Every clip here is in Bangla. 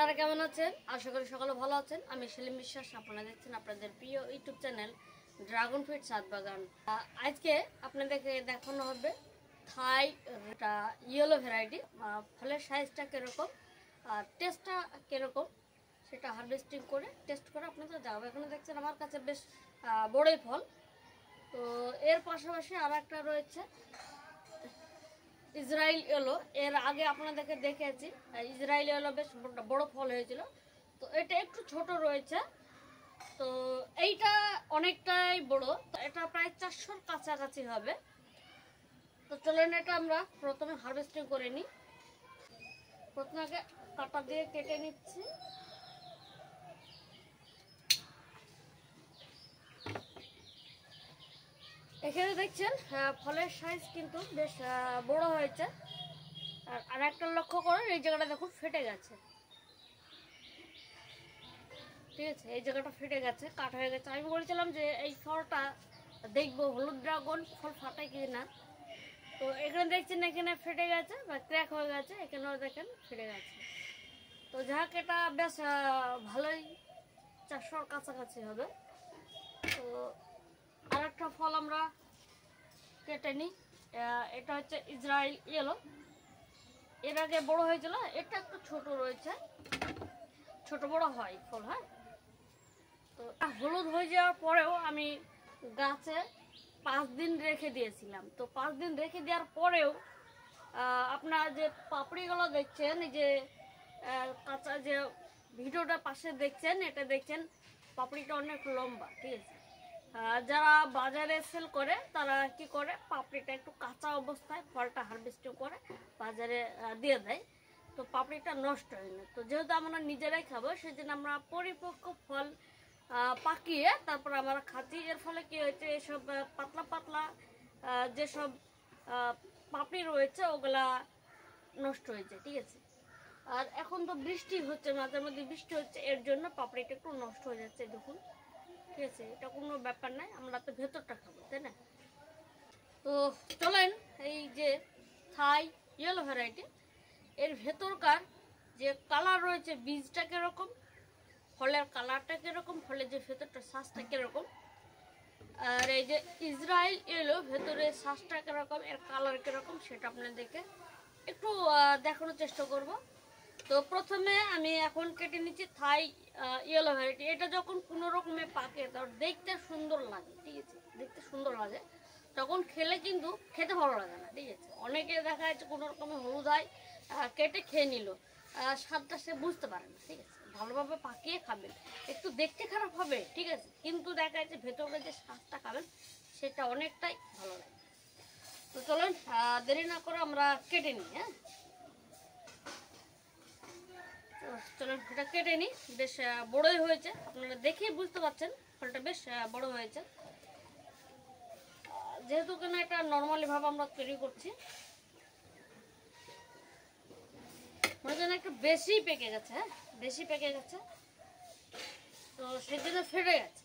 আপনারা কেমন আছেন আশা করি সকলে ভালো আছেন আমি সেলিম বিশ্বাস আপনারা দেখছেন আপনাদের প্রিয় ইউটিউব চ্যানেল ড্রাগন ফ্রুট বাগান আজকে আপনাদেরকে দেখানো হবে থাই ইয়েলো ভ্যারাইটি ফলের সাইজটা কীরকম আর টেস্টটা কীরকম সেটা হারভেস্টিং করে টেস্ট করে আপনাদের দেখাবো এখানে দেখছেন আমার কাছে বেশ বড়ই ফল তো এর পাশাপাশি আর একটা রয়েছে ইসরায়েল এলো এর আগে আপনাদেরকে দেখেছি ইসরায়েল এলো বেশ বড় ফল হয়েছিল তো এটা একটু ছোট রয়েছে তো এইটা অনেকটাই বড় তো এটা প্রায় চারশোর কাছাকাছি হবে তো চলেন এটা আমরা প্রথমে হারভেস্টিং করে নিই প্রথমে আগে কাটা দিয়ে কেটে নিচ্ছি এখানে দেখছেন ফলের সাইজ কিন্তু বেশ বড় হয়েছে আর আরেকটা লক্ষ্য করেন এই জায়গাটা দেখুন ফেটে গেছে ঠিক আছে এই জায়গাটা ফেটে গেছে কাট হয়ে গেছে আমি বলেছিলাম যে এই ফলটা দেখবো হলুদ ড্রাগন ফল ফাটে কি না তো এখানে দেখছেন এখানে ফেটে গেছে বা ক্র্যাক হয়ে গেছে এখানেও দেখেন ফেটে গেছে তো যাক এটা বেশ ভালোই চারশোর কাছাকাছি হবে তো একটা ফল আমরা কেটে নিই এটা হচ্ছে ইসরায়েল ইয়েলো এর আগে বড় হয়েছিল এটা একটু ছোট রয়েছে ছোট বড় হয় ফল হয় হ্যাঁ? তো হলুদ হয়ে যাওয়ার পরেও আমি গাছে পাঁচ দিন রেখে দিয়েছিলাম তো পাঁচ দিন রেখে দেওয়ার পরেও আপনার যে পাপড়িগুলো দেখছেন যে কাঁচা যে ভিডিওটা পাশে দেখছেন এটা দেখছেন পাপড়িটা অনেক লম্বা ঠিক আছে যারা বাজারে সেল করে তারা কি করে পাপড়িটা একটু কাঁচা অবস্থায় ফলটা হারভেস্টিং করে বাজারে দিয়ে দেয় তো পাপড়িটা নষ্ট হয় না তো যেহেতু আমরা নিজেরাই খাবো সেজন্য আমরা পরিপক্ক ফল পাকিয়ে তারপর আমরা খাচ্ছি এর ফলে কি হয়েছে এসব পাতলা পাতলা যেসব পাপড়ি রয়েছে ওগুলা নষ্ট হয়েছে ঠিক আছে আর এখন তো বৃষ্টি হচ্ছে মাঝে মধ্যে বৃষ্টি হচ্ছে এর জন্য পাপড়িটা একটু নষ্ট হয়ে যাচ্ছে দেখুন ঠিক আছে এটা কোনো ব্যাপার নাই আমরা তো ভেতরটা খাবো তাই না তো চলেন এই যে থাই ইয়েলো ভ্যারাইটি এর ভেতরকার যে কালার রয়েছে বীজটা কীরকম ফলের কালারটা কীরকম ফলের যে ভেতরটা শ্বাসটা কীরকম আর এই যে ইসরায়েল এলো ভেতরে শ্বাসটা কীরকম এর কালার কীরকম সেটা আপনি দেখে একটু দেখানোর চেষ্টা করবো তো প্রথমে আমি এখন কেটে নিচ্ছি থাই ইয়েলো ভ্যারাইটি এটা যখন কোনো রকমে পাকে তখন দেখতে সুন্দর লাগে ঠিক আছে দেখতে সুন্দর লাগে তখন খেলে কিন্তু খেতে ভালো লাগে না ঠিক আছে অনেকে দেখা যাচ্ছে কোনো রকমে হলুদ হয় কেটে খেয়ে নিল স্বাদটা সে বুঝতে পারে না ঠিক আছে ভালোভাবে পাকিয়ে খাবেন একটু দেখতে খারাপ হবে ঠিক আছে কিন্তু দেখা যাচ্ছে ভেতরে যে স্বাদটা খাবেন সেটা অনেকটাই ভালো লাগে তো চলেন দেরি না করে আমরা কেটে নিই হ্যাঁ চলুন এটা কেটে নিই বেশ বড়ই হয়েছে আপনারা দেখে বুঝতে পারছেন ফলটা বেশ বড় হয়েছে যেহেতু কেন এটা নর্মালিভাবে আমরা তৈরি করছি মনে হয় একটু বেশি পেকে গেছে হ্যাঁ বেশি পেকে গেছে তো সেই জন্য ফেটে গেছে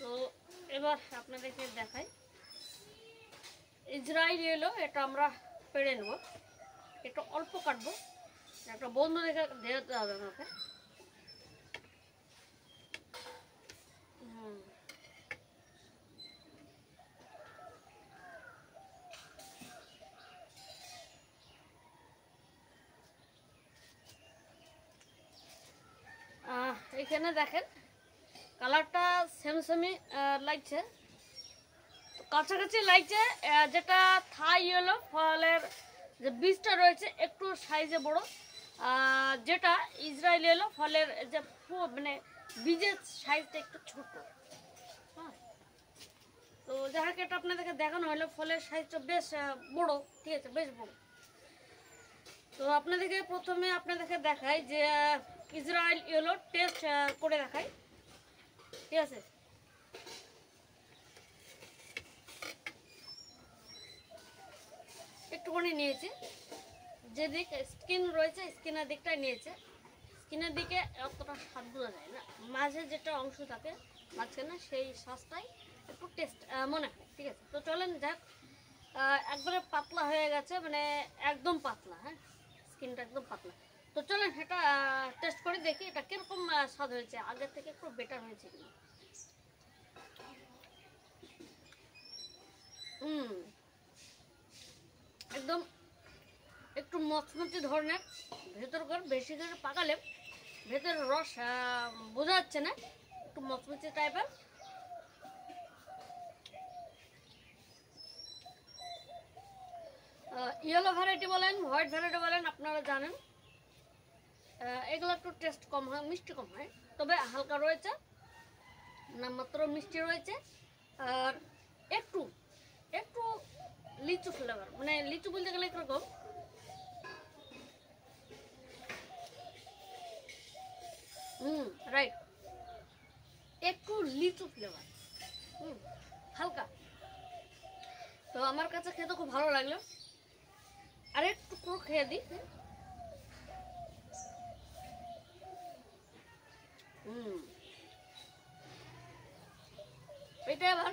তো এবার আপনাদেরকে দেখাই ইজরায়েল এলো এটা আমরা পেড়ে নেব একটু অল্প কাটবো একটা বন্ধু দেখে দেখাতে হবে আমাকে হুম এখানে দেখেন কালারটা সেম লাগছে তো কাছাকাছি লাগছে যেটা থাই ইয়েলো ফলের যে বীজটা রয়েছে একটু সাইজে বড় যেটা ইসরায়েল এলো ফলের যে মানে বীজের সাইজটা একটু ছোট হ্যাঁ তো যাহাকে এটা আপনাদেরকে দেখানো হলো ফলের সাইজটা বেশ বড় ঠিক আছে বেশ বড় তো আপনাদেরকে প্রথমে আপনাদেরকে দেখাই যে ইসরায়েল এলো টেস্ট করে দেখাই ঠিক আছে একটুখানি নিয়েছি যে দিক স্কিন রয়েছে স্কিনের দিকটাই নিয়েছে স্কিনের দিকে অতটা স্বাদ বোঝা যায় না মাঝে যেটা অংশ থাকে মাঝখানে সেই স্বাদটাই একটু টেস্ট মনে হয় ঠিক আছে তো চলেন যাক একবারে পাতলা হয়ে গেছে মানে একদম পাতলা হ্যাঁ স্কিনটা একদম পাতলা তো চলেন এটা টেস্ট করে দেখি এটা কীরকম স্বাদ হয়েছে আগের থেকে একটু বেটার হয়েছে কিনা হুম একদম একটু মচমচে ধরনের ভেতরকার বেশি করে পাকালে ভেতর রস বোঝা যাচ্ছে না একটু মচমচে টাইপের ইয়েলো ভ্যারাইটি বলেন হোয়াইট ভ্যারাইটি বলেন আপনারা জানেন এগুলো একটু টেস্ট কম হয় মিষ্টি কম হয় তবে হালকা রয়েছে নামমাত্র মিষ্টি রয়েছে আর একটু একটু লিচু ফ্লেভার মানে লিচু বলতে গেলে একরকম হুম রাইট একটু লিচু ফ্লেভার হুম হালকা তো আমার কাছে খেতে খুব ভালো লাগলো আর একটু খেয়ে দিই হুম এটা আবার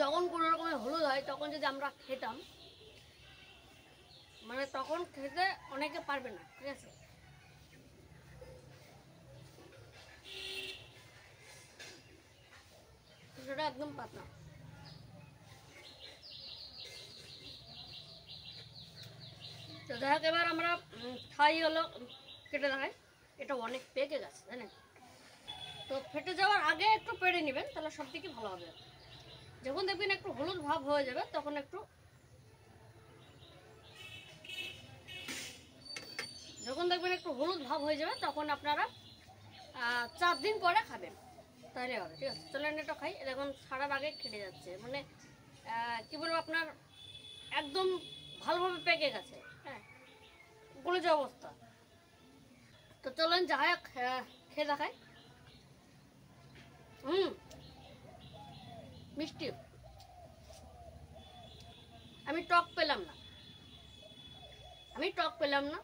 যখন কোনো রকমের হলুদ হয় তখন যদি আমরা খেতাম মানে তখন খেতে অনেকে পারবে না ঠিক আছে ভিতরে একদম পাতলা তো দেখ এবার আমরা থাই হলো কেটে দেখাই এটা অনেক পেকে গেছে জানেন তো ফেটে যাওয়ার আগে একটু পেড়ে নেবেন তাহলে সব থেকে ভালো হবে যখন দেখবেন একটু হলুদ ভাব হয়ে যাবে তখন একটু যখন দেখবেন একটু হলুদ ভাব হয়ে যাবে তখন আপনারা চার দিন পরে খাবেন তাহলে হবে ঠিক আছে চলেন এটা খাই দেখুন সারা বাগে খেটে যাচ্ছে মানে কি বলবো আপনার একদম ভালোভাবে পেকে গেছে হ্যাঁ গলে যে অবস্থা তো চলেন যা খেয়ে দেখাই হুম মিষ্টি আমি টক পেলাম না আমি টক পেলাম না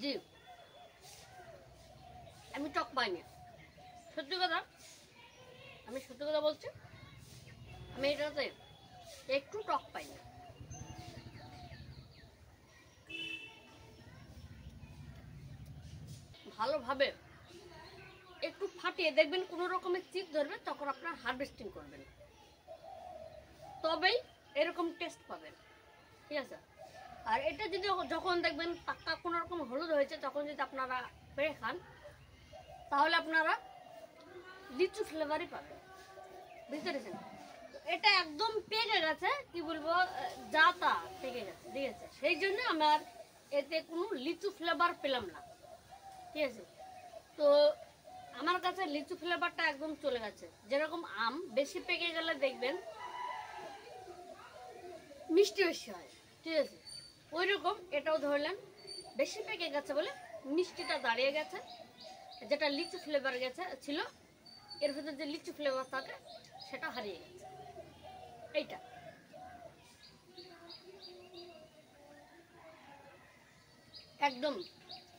জি আমি টক পাইনি সত্যি কথা আমি সত্যি কথা বলছি আমি এটাতে একটু টক পাই না ভালোভাবে একটু ফাটিয়ে দেখবেন কোনো রকমের চিপ ধরবে তখন আপনার হারভেস্টিং করবেন তবেই এরকম টেস্ট পাবেন ঠিক আছে আর এটা যদি যখন দেখবেন পাক্কা কোনো রকম হলুদ হয়েছে তখন যদি আপনারা পেরে খান তাহলে আপনারা লিচু ফ্লেভারই পাবেন বুঝতে পেরেছেন এটা একদম পেকে গেছে কি বলবো জাতা পেকে গেছে ঠিক আছে সেই জন্য আমার এতে কোনো লিচু ফ্লেভার পেলাম না ঠিক আছে তো আমার কাছে লিচু ফ্লেভারটা একদম চলে গেছে যেরকম আম বেশি পেকে গেলে দেখবেন মিষ্টি বেশি হয় ঠিক আছে ওই রকম এটাও ধরলেন বেশি পেকে গেছে বলে মিষ্টিটা দাঁড়িয়ে গেছে যেটা লিচু ফ্লেভার গেছে ছিল এর ভিতরে যে লিচু ফ্লেভার থাকে সেটা হারিয়ে গেছে এইটা একদম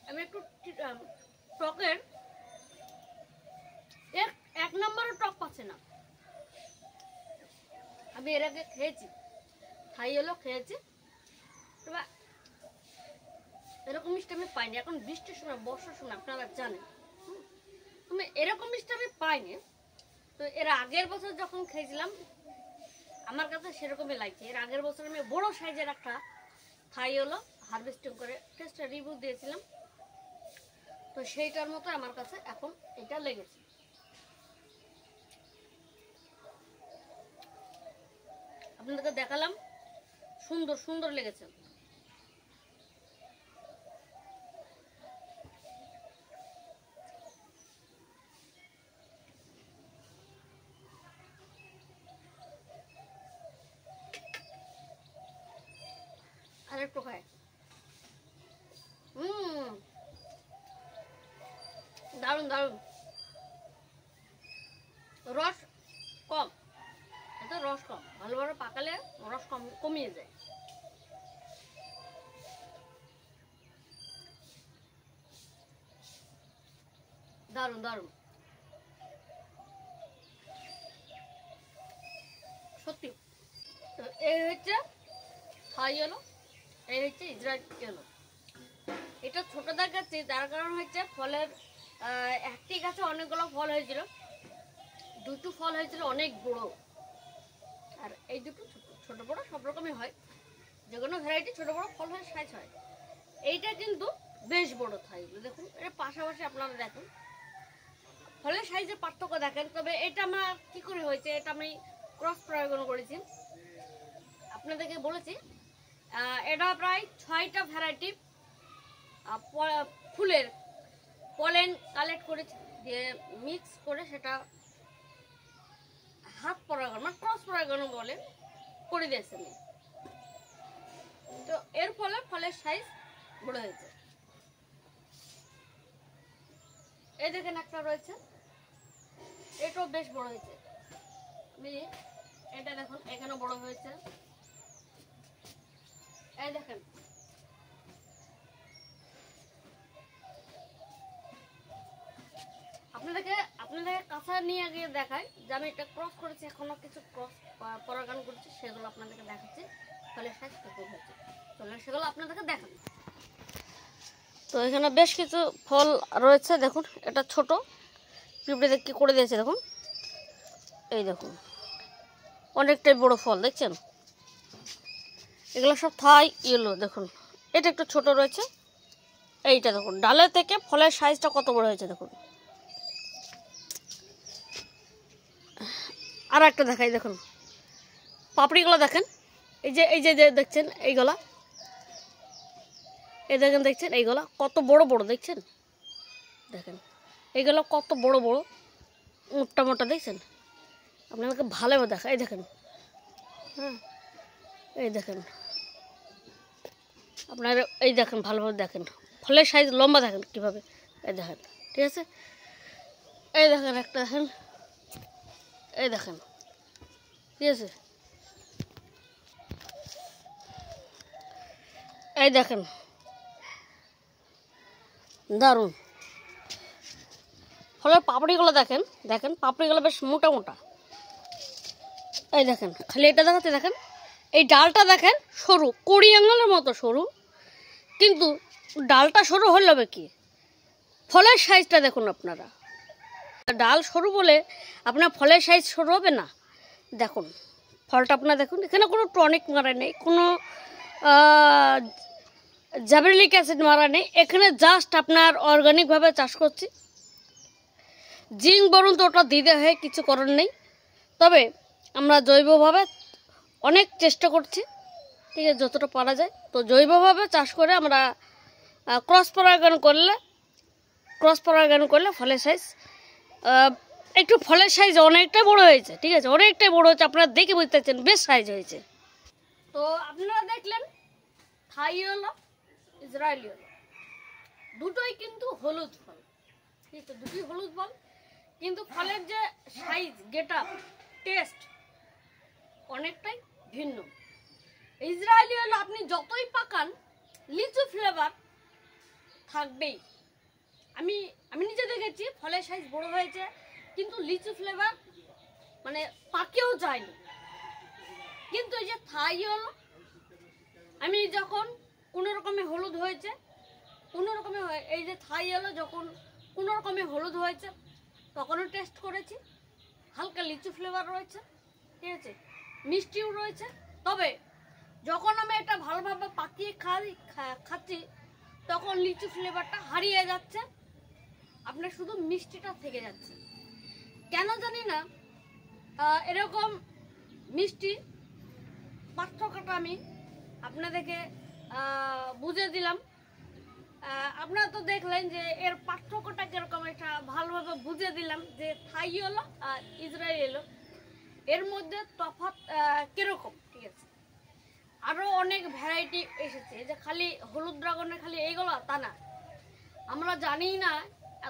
আমি একটু টকের এক এক নম্বরের টক পাচ্ছে না আমি এর আগে খেয়েছি থাই হলো খেয়েছি এরকম মিষ্টি আমি পাইনি এখন বৃষ্টির সময় বর্ষার সময় আপনারা জানেন এরকম এরকম মিষ্টি আমি পাইনি তো এর আগের বছর যখন খেয়েছিলাম আমার কাছে সেরকমই লাগছে এর আগের বছর আমি বড় সাইজের একটা খাই হলো হারভেস্টিং করে টেস্টটা রিভিউ দিয়েছিলাম তো সেইটার মতো আমার কাছে এখন এটা লেগেছে আপনাদেরকে দেখালাম সুন্দর সুন্দর লেগেছে দারুন দারুন সত্যি এই হচ্ছে হাই ইয়েলো এই হচ্ছে ইজরায়েল ইয়েলো এটা ছোটদের কাছে তার কারণ হচ্ছে ফলের একটি গাছে অনেকগুলো ফল হয়েছিল দুটো ফল হয়েছিল অনেক বড় আর এই দুটো ছোট বড় সব রকমই হয় যে কোনো ভ্যারাইটি ছোট বড় ফল হয় সাইজ হয় এইটা কিন্তু বেশ বড় থাই দেখুন এটা পাশাপাশি আপনারা দেখুন ফলের সাইজের পার্থক্য দেখেন তবে এটা আমার কি করে হয়েছে এটা আমি ক্রস প্রয়োজন করেছি আপনাদেরকে বলেছি এটা প্রায় ছয়টা ভ্যারাইটি ফুলের পলেন কালেক্ট করে দিয়ে মিক্স করে সেটা হাত পরাগণ মানে ক্রস পরাগণ বলে করে দিয়েছে আমি তো এর ফলে ফলের সাইজ বড় হয়েছে এ দেখেন একটা রয়েছে এটাও বেশ বড় হয়েছে এটা দেখুন এখানেও বড় হয়েছে এই দেখেন আপনাদেরকে আপনাদেরকে কাঁচা নিয়ে আগে দেখাই যে আমি এটা ক্রস করেছি এখনো কিছু ক্রস পরাগান করেছি সেগুলো আপনাদেরকে দেখাচ্ছি ফলে সাইজ কত হয়েছে চলে সেগুলো আপনাদেরকে দেখান তো এখানে বেশ কিছু ফল রয়েছে দেখুন এটা ছোট পিঁপড়ে দেখি করে দিয়েছে দেখুন এই দেখুন অনেকটাই বড় ফল দেখছেন এগুলো সব থাই ইয়েলো দেখুন এটা একটু ছোট রয়েছে এইটা দেখুন ডালে থেকে ফলের সাইজটা কত বড় হয়েছে দেখুন আর একটা দেখাই দেখুন পাপড়িগুলো দেখেন এই যে এই যে দেখছেন এইগুলা এই দেখেন দেখছেন এইগুলা কত বড় বড় দেখছেন দেখেন এগুলো কত বড় বড় মোটা মোটা দেখছেন আপনাদেরকে ভালোভাবে দেখা এই দেখেন হ্যাঁ এই দেখেন আপনারা এই দেখেন ভালোভাবে দেখেন ফলের সাইজ লম্বা দেখেন কীভাবে এই দেখেন ঠিক আছে এই দেখেন একটা দেখেন এই দেখেন ঠিক আছে এই দেখেন দারুণ ফলের পাপড়িগুলো দেখেন দেখেন পাপড়িগুলো বেশ মোটা মোটা এই দেখেন খালি এটা দেখাতে দেখেন এই ডালটা দেখেন সরু কুড়ি আঙুলের মতো সরু কিন্তু ডালটা সরু হলে কি ফলের সাইজটা দেখুন আপনারা ডাল সরু বলে আপনার ফলের সাইজ সরু হবে না দেখুন ফলটা আপনার দেখুন এখানে কোনো টনিক মারা নেই কোনো জাবেলিক অ্যাসিড মারা নেই এখানে জাস্ট আপনার অর্গানিকভাবে চাষ করছি জিঙ্ক বরুণ তো ওটা দিতে হয় কিছু করার নেই তবে আমরা জৈবভাবে অনেক চেষ্টা করছি ঠিক আছে যতটা পারা যায় তো জৈবভাবে চাষ করে আমরা ক্রস পরাগায়ন করলে ক্রস পরাগায়ন করলে ফলের সাইজ একটু ফলের সাইজ অনেকটাই বড় হয়েছে ঠিক আছে অনেকটাই বড় হয়েছে আপনারা দেখে বুঝতে বেশ সাইজ হয়েছে তো আপনারা দেখলেন থাইওলা ইসরায়েলিওলা দুটোই কিন্তু হলুদ ফল ঠিক আছে দুটোই হলুদ ফল কিন্তু ফলের যে সাইজ গেট টেস্ট অনেকটাই ভিন্ন ইসরায়েলি হলে আপনি যতই পাকান লিচু ফ্লেভার থাকবেই আমি আমি নিজে দেখেছি ফলের সাইজ বড় হয়েছে কিন্তু লিচু ফ্লেভার মানে পাকেও যায়নি কিন্তু এই যে থাই হলো আমি যখন কোনো রকমে হলুদ হয়েছে কোনো রকমে এই যে থাই হলো যখন কোনো রকমে হলুদ হয়েছে তখনও টেস্ট করেছি হালকা লিচু ফ্লেভার রয়েছে ঠিক আছে মিষ্টিও রয়েছে তবে যখন আমি এটা ভালোভাবে পাকিয়ে খাই খাচ্ছি তখন লিচু ফ্লেভারটা হারিয়ে যাচ্ছে আপনার শুধু মিষ্টিটা থেকে যাচ্ছে কেন জানি না এরকম মিষ্টি পার্থক্যটা আমি আপনাদেরকে বুঝে দিলাম আপনারা তো দেখলেন যে এর পার্থক্যটা কিরকম একটা ভালোভাবে বুঝে দিলাম যে থাই এলো আর ইসরায়েল এলো এর মধ্যে তফাৎ কিরকম ঠিক আছে আরও অনেক ভ্যারাইটি এসেছে যে খালি হলুদ ড্রাগনের খালি এইগুলো তা না আমরা জানি না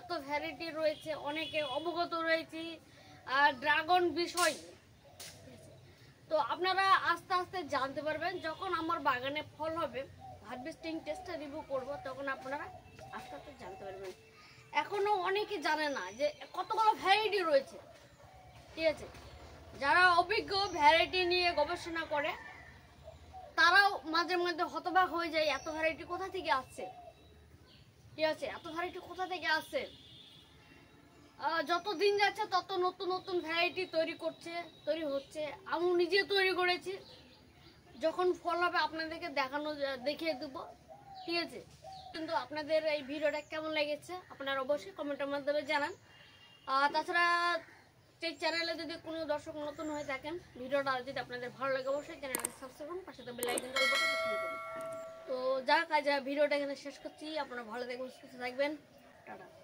এত ভ্যারাইটি রয়েছে অনেকে অবগত রয়েছি ড্রাগন বিষয় তো আপনারা আস্তে আস্তে জানতে পারবেন যখন আমার বাগানে ফল হবে হার্ভেস্টিং টেস্টটা রিভিউ করব তখন আপনারা আস্তে আস্তে জানতে পারবেন এখনও অনেকে জানে না যে কতগুলো ভ্যারাইটি রয়েছে ঠিক আছে যারা অভিজ্ঞ ভ্যারাইটি নিয়ে গবেষণা করে তারাও মাঝে মধ্যে হতবাক হয়ে যায় এত ভ্যারাইটি কোথা থেকে আসছে ঠিক আছে এত ভ্যারাইটি কোথা থেকে আসছে যত দিন যাচ্ছে তত নতুন নতুন ভ্যারাইটি তৈরি করছে তৈরি হচ্ছে আমি নিজে তৈরি করেছি যখন ফল হবে আপনাদেরকে দেখানো দেখিয়ে দেবো ঠিক আছে কিন্তু আপনাদের এই ভিডিওটা কেমন লেগেছে আপনারা অবশ্যই কমেন্টের মাধ্যমে জানান তাছাড়া সেই চ্যানেলে যদি কোনো দর্শক নতুন হয়ে থাকেন ভিডিওটা যদি আপনাদের ভালো লাগে অবশ্যই চ্যানেলটা সাবস্ক্রাইব করুন পাশে তো বেলাইকন তো যা কাজ ভিডিওটা এখানে শেষ করছি আপনারা ভালো দেখবেন সুস্থ থাকবেন টাটা